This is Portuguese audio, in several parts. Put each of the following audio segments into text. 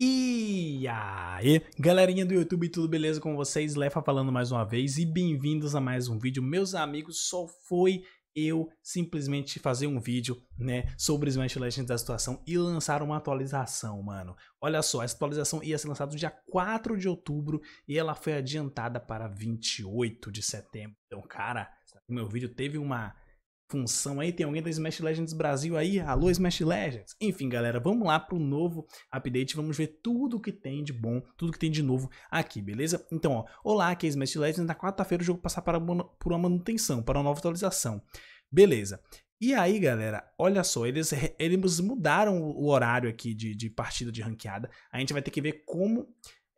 E aí, galerinha do YouTube, tudo beleza com vocês? Lefa falando mais uma vez e bem-vindos a mais um vídeo. Meus amigos, só foi eu simplesmente fazer um vídeo, né, sobre Smash Legends da situação e lançar uma atualização, mano. Olha só, essa atualização ia ser lançada no dia 4 de outubro e ela foi adiantada para 28 de setembro. Então, cara, meu vídeo teve uma função aí. Tem alguém da Smash Legends Brasil aí? Alô, Smash Legends! Enfim, galera, vamos lá pro novo update. Vamos ver tudo que tem de bom, tudo que tem de novo aqui, beleza? Então, ó, olá, aqui é Smash Legends. Na quarta-feira o jogo passar para, por uma manutenção, para uma nova atualização. Beleza. E aí, galera, olha só, eles, eles mudaram o horário aqui de, de partida de ranqueada. A gente vai ter que ver como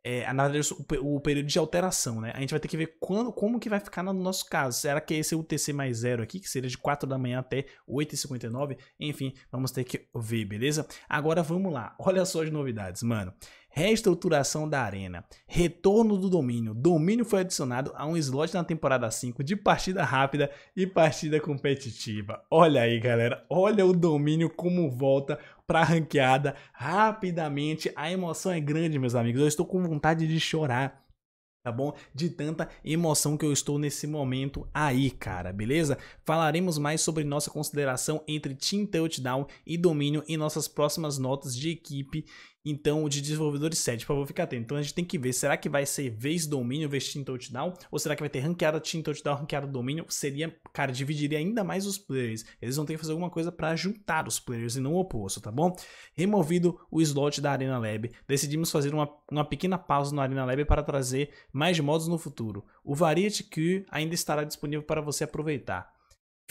é, na verdade, o, o, período de alteração, né? A gente vai ter que ver quando, como que vai ficar no nosso caso. Será que esse é mais zero aqui, que seria de 4 da manhã até 8h59? Enfim, vamos ter que ver, beleza? Agora vamos lá. Olha só as novidades, mano reestruturação da arena, retorno do domínio. Domínio foi adicionado a um slot na temporada 5 de partida rápida e partida competitiva. Olha aí, galera, olha o domínio como volta para a ranqueada rapidamente. A emoção é grande, meus amigos. Eu estou com vontade de chorar tá bom? De tanta emoção que eu estou nesse momento aí, cara, beleza? Falaremos mais sobre nossa consideração entre Team Touchdown e Domínio em nossas próximas notas de equipe então, de desenvolvedores 7, por favor, fica atento. Então, a gente tem que ver, será que vai ser vez domínio, vez team touchdown? Ou será que vai ter ranqueada team touchdown, ranqueada domínio? Seria, cara, dividiria ainda mais os players. Eles vão ter que fazer alguma coisa para juntar os players e não o oposto, tá bom? Removido o slot da Arena Lab, decidimos fazer uma, uma pequena pausa no Arena Lab para trazer mais modos no futuro. O Variety que ainda estará disponível para você aproveitar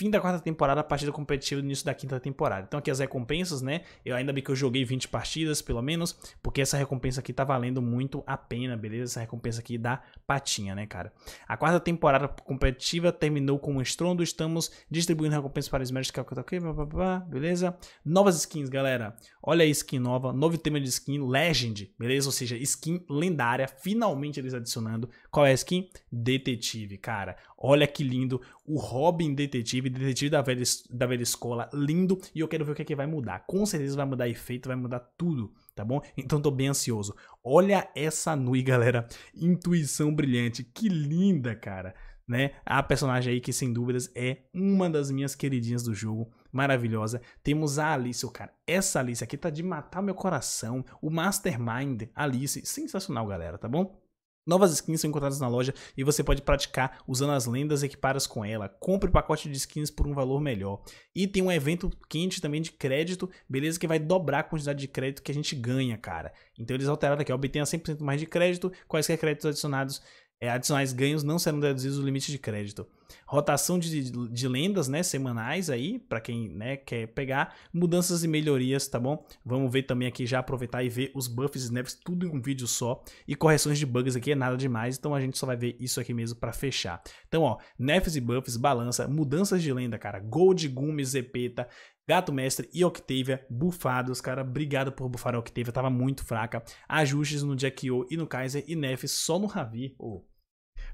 fim da quarta temporada, a partida competitiva início da quinta temporada. Então aqui as recompensas, né? Eu ainda bem que eu joguei 20 partidas, pelo menos, porque essa recompensa aqui tá valendo muito a pena, beleza? Essa recompensa aqui da patinha, né, cara? A quarta temporada competitiva terminou com um estrondo, estamos distribuindo recompensas para é os médicos que eu aqui, blá, beleza? Novas skins, galera. Olha a skin nova, novo tema de skin, Legend, beleza? Ou seja, skin lendária, finalmente eles adicionando. Qual é a skin? Detetive, cara. Olha que lindo. O Robin Detetive, Detetive da velha, da velha escola, lindo. E eu quero ver o que, é que vai mudar. Com certeza vai mudar efeito, vai mudar tudo, tá bom? Então tô bem ansioso. Olha essa Nui, galera. Intuição brilhante. Que linda, cara. Né? A personagem aí que, sem dúvidas, é uma das minhas queridinhas do jogo maravilhosa. Temos a Alice, cara. Essa Alice aqui tá de matar meu coração. O Mastermind, Alice, sensacional, galera, tá bom? Novas skins são encontradas na loja e você pode praticar usando as lendas equipadas com ela. Compre o pacote de skins por um valor melhor. E tem um evento quente também de crédito, beleza? Que vai dobrar a quantidade de crédito que a gente ganha, cara. Então eles alteraram aqui, obtenha 100% mais de crédito, quaisquer créditos adicionados é, adicionais ganhos não serão deduzidos do limite de crédito. Rotação de, de, lendas, né, semanais aí, para quem, né, quer pegar. Mudanças e melhorias, tá bom? Vamos ver também aqui, já aproveitar e ver os buffs e snaps tudo em um vídeo só. E correções de bugs aqui é nada demais, então a gente só vai ver isso aqui mesmo para fechar. Então, ó, nerfs e buffs, balança, mudanças de lenda, cara. Gold, Gumi, Zepeta, Gato Mestre e Octavia bufados, cara. Obrigado por bufar a Octavia, tava muito fraca. Ajustes no Jack O e no Kaiser e nerfs só no Ravi. Oh,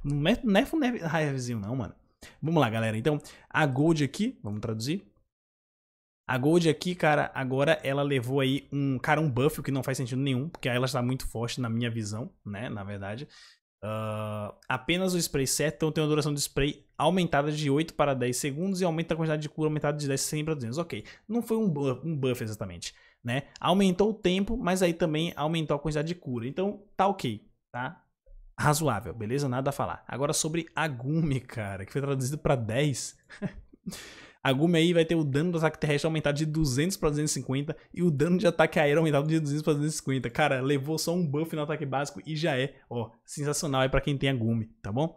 não é, é um não, mano. Vamos lá, galera. Então, a Gold aqui, vamos traduzir. A Gold aqui, cara, agora ela levou aí um, cara, um buff, o que não faz sentido nenhum, porque ela está muito forte na minha visão, né, na verdade. Uh, apenas o spray certo, então tem uma duração de spray aumentada de 8 para 10 segundos e aumenta a quantidade de cura aumentada de 10 100 para 200. Ok, não foi um buff, um buff exatamente, né? Aumentou o tempo, mas aí também aumentou a quantidade de cura, então tá ok, tá? razoável, beleza? Nada a falar. Agora sobre Agumi, cara, que foi traduzido para 10. Agumi aí vai ter o dano do ataque terrestre aumentado de 200 para 250 e o dano de ataque aéreo aumentado de 200 para 250. Cara, levou só um buff no ataque básico e já é, ó, sensacional aí para quem tem Agumi, tá bom?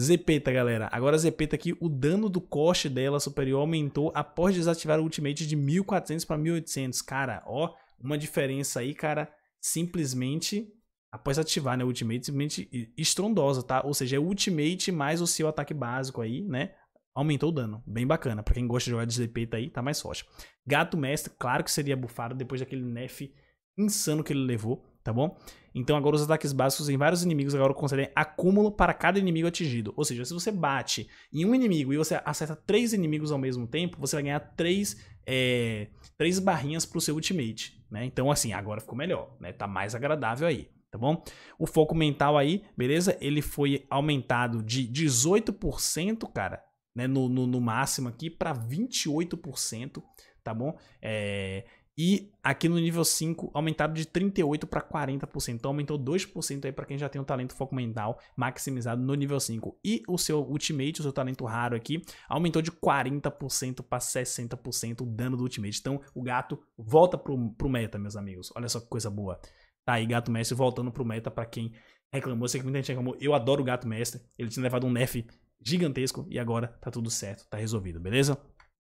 Zepeta, galera. Agora Zepeta aqui, o dano do coste dela superior aumentou após desativar o ultimate de 1400 para 1800. Cara, ó, uma diferença aí, cara, simplesmente após ativar, né, o ultimate, simplesmente estrondosa, tá? Ou seja, é ultimate mais o seu ataque básico aí, né? Aumentou o dano, bem bacana. Pra quem gosta de jogar de DP, tá aí, tá mais forte. Gato Mestre, claro que seria bufado depois daquele nef insano que ele levou, tá bom? Então agora os ataques básicos em vários inimigos agora concedem acúmulo para cada inimigo atingido. Ou seja, se você bate em um inimigo e você acerta três inimigos ao mesmo tempo, você vai ganhar três, é, três barrinhas pro seu ultimate, né? Então assim, agora ficou melhor, né? Tá mais agradável aí tá bom? O foco mental aí, beleza? Ele foi aumentado de 18%, cara, né, no, no, no máximo aqui, para 28%, tá bom? É, e aqui no nível 5, aumentado de 38% para 40%. Então aumentou 2% aí para quem já tem o talento foco mental maximizado no nível 5. E o seu ultimate, o seu talento raro aqui, aumentou de 40% para 60% o dano do ultimate. Então o gato volta pro, pro meta, meus amigos. Olha só que coisa boa. Tá aí, Gato Mestre voltando pro meta para quem reclamou. Eu sei que muita gente reclamou. Eu adoro o Gato Mestre. Ele tinha levado um nerf gigantesco e agora tá tudo certo, tá resolvido, beleza?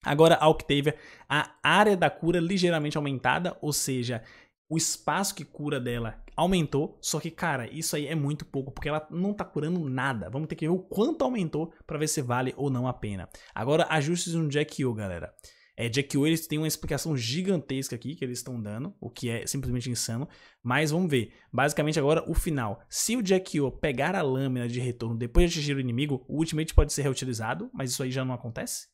Agora a Octavia, a área da cura ligeiramente aumentada, ou seja, o espaço que cura dela aumentou, só que cara, isso aí é muito pouco, porque ela não tá curando nada. Vamos ter que ver o quanto aumentou para ver se vale ou não a pena. Agora ajustes no Jack O, galera. É, Jack Willis tem uma explicação gigantesca aqui que eles estão dando, o que é simplesmente insano. Mas vamos ver. Basicamente, agora o final. Se o Jack Yo pegar a lâmina de retorno depois de atingir o inimigo, o ultimate pode ser reutilizado, mas isso aí já não acontece?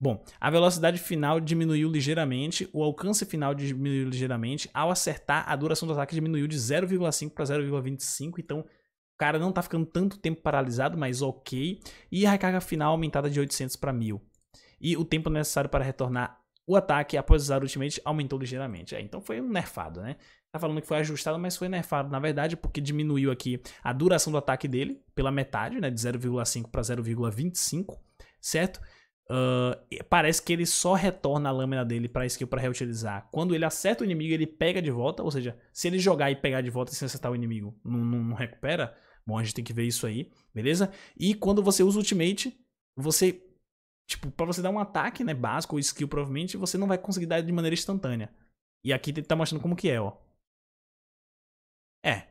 Bom, a velocidade final diminuiu ligeiramente, o alcance final diminuiu ligeiramente. Ao acertar, a duração do ataque diminuiu de 0,5 para 0,25, então o cara não tá ficando tanto tempo paralisado, mas ok. E a recarga final aumentada de 800 para 1000 e o tempo necessário para retornar o ataque após usar o ultimate aumentou ligeiramente. É, então foi um nerfado, né? Tá falando que foi ajustado, mas foi nerfado, na verdade, porque diminuiu aqui a duração do ataque dele pela metade, né? De 0,5 para 0,25, certo? Uh, parece que ele só retorna a lâmina dele para skill para reutilizar. Quando ele acerta o inimigo, ele pega de volta. Ou seja, se ele jogar e pegar de volta sem acertar o inimigo, não, não, não recupera. Bom, a gente tem que ver isso aí, beleza? E quando você usa o ultimate, você Tipo, pra você dar um ataque, né, básico ou skill, provavelmente, você não vai conseguir dar de maneira instantânea. E aqui tá mostrando como que é, ó. É.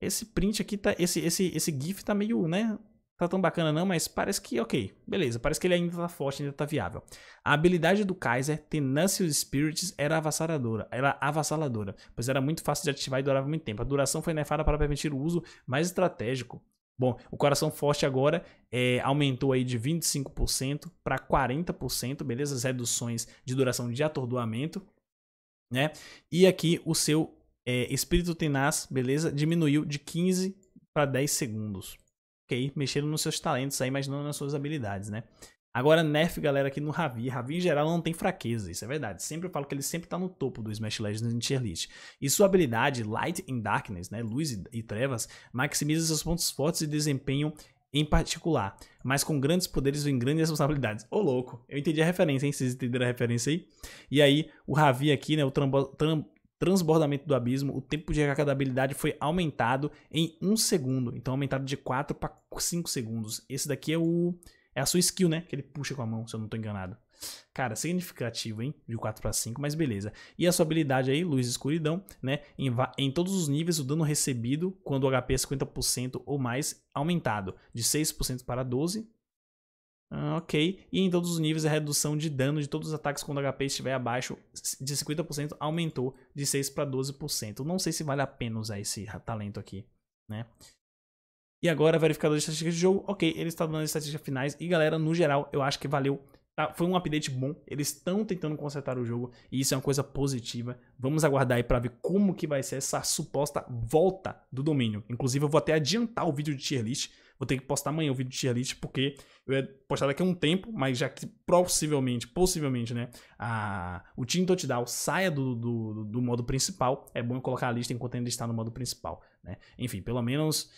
Esse print aqui tá. Esse, esse, esse GIF tá meio, né? Tá tão bacana não, mas parece que, ok, beleza. Parece que ele ainda tá forte, ainda tá viável. A habilidade do Kaiser, Tenacious Spirits, era avassaladora. Era avassaladora, pois era muito fácil de ativar e durava muito tempo. A duração foi nefada para permitir o uso mais estratégico Bom, o coração forte agora é, aumentou aí de 25% para 40%, beleza? As reduções de duração de atordoamento, né? E aqui o seu é, espírito tenaz, beleza? Diminuiu de 15 para 10 segundos, ok? Mexendo nos seus talentos aí, mas não nas suas habilidades, né? Agora, nerf, galera, aqui no Ravi. Ravi, em geral, não tem fraqueza, isso é verdade. Sempre eu falo que ele sempre tá no topo do Smash Legends em tier list. E sua habilidade, Light in Darkness, né, luz e, e trevas, maximiza seus pontos fortes e desempenho em particular, mas com grandes poderes vem grandes responsabilidades. Ô, louco, eu entendi a referência, hein? Vocês entenderam a referência aí? E aí, o Ravi aqui, né? O transbordamento do abismo, o tempo de recarga da habilidade foi aumentado em 1 um segundo. Então, aumentado de 4 para 5 segundos. Esse daqui é o é a sua skill, né? Que ele puxa com a mão, se eu não tô enganado. Cara, significativo, hein? De 4 para 5, mas beleza. E a sua habilidade aí, luz e escuridão, né? Em, em todos os níveis, o dano recebido quando o HP é 50% ou mais aumentado, de 6% para 12%. Ah, ok, e em todos os níveis a redução de dano de todos os ataques quando o HP estiver abaixo de 50% aumentou de 6 para 12%. Não sei se vale a pena usar esse talento aqui, né? E agora, verificador de estatísticas de jogo, ok, ele está dando as estatísticas finais. E galera, no geral, eu acho que valeu. Tá? Foi um update bom, eles estão tentando consertar o jogo e isso é uma coisa positiva. Vamos aguardar aí para ver como que vai ser essa suposta volta do domínio. Inclusive, eu vou até adiantar o vídeo de tier list, Vou ter que postar amanhã o vídeo de tier list, porque eu ia postar daqui a um tempo, mas já que possivelmente, possivelmente, né, a, o Team Touchdown saia do, do, do modo principal, é bom colocar a lista enquanto ainda está no modo principal, né? Enfim, pelo menos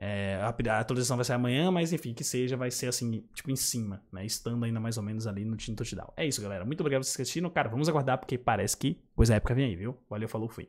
é, a, atualização vai sair amanhã, mas enfim, que seja, vai ser assim, tipo, em cima, né? Estando ainda mais ou menos ali no time touchdown. É isso, galera. Muito obrigado por vocês assistindo. Cara, vamos aguardar, porque parece que pois é, a época vem aí, viu? Valeu, falou, fui.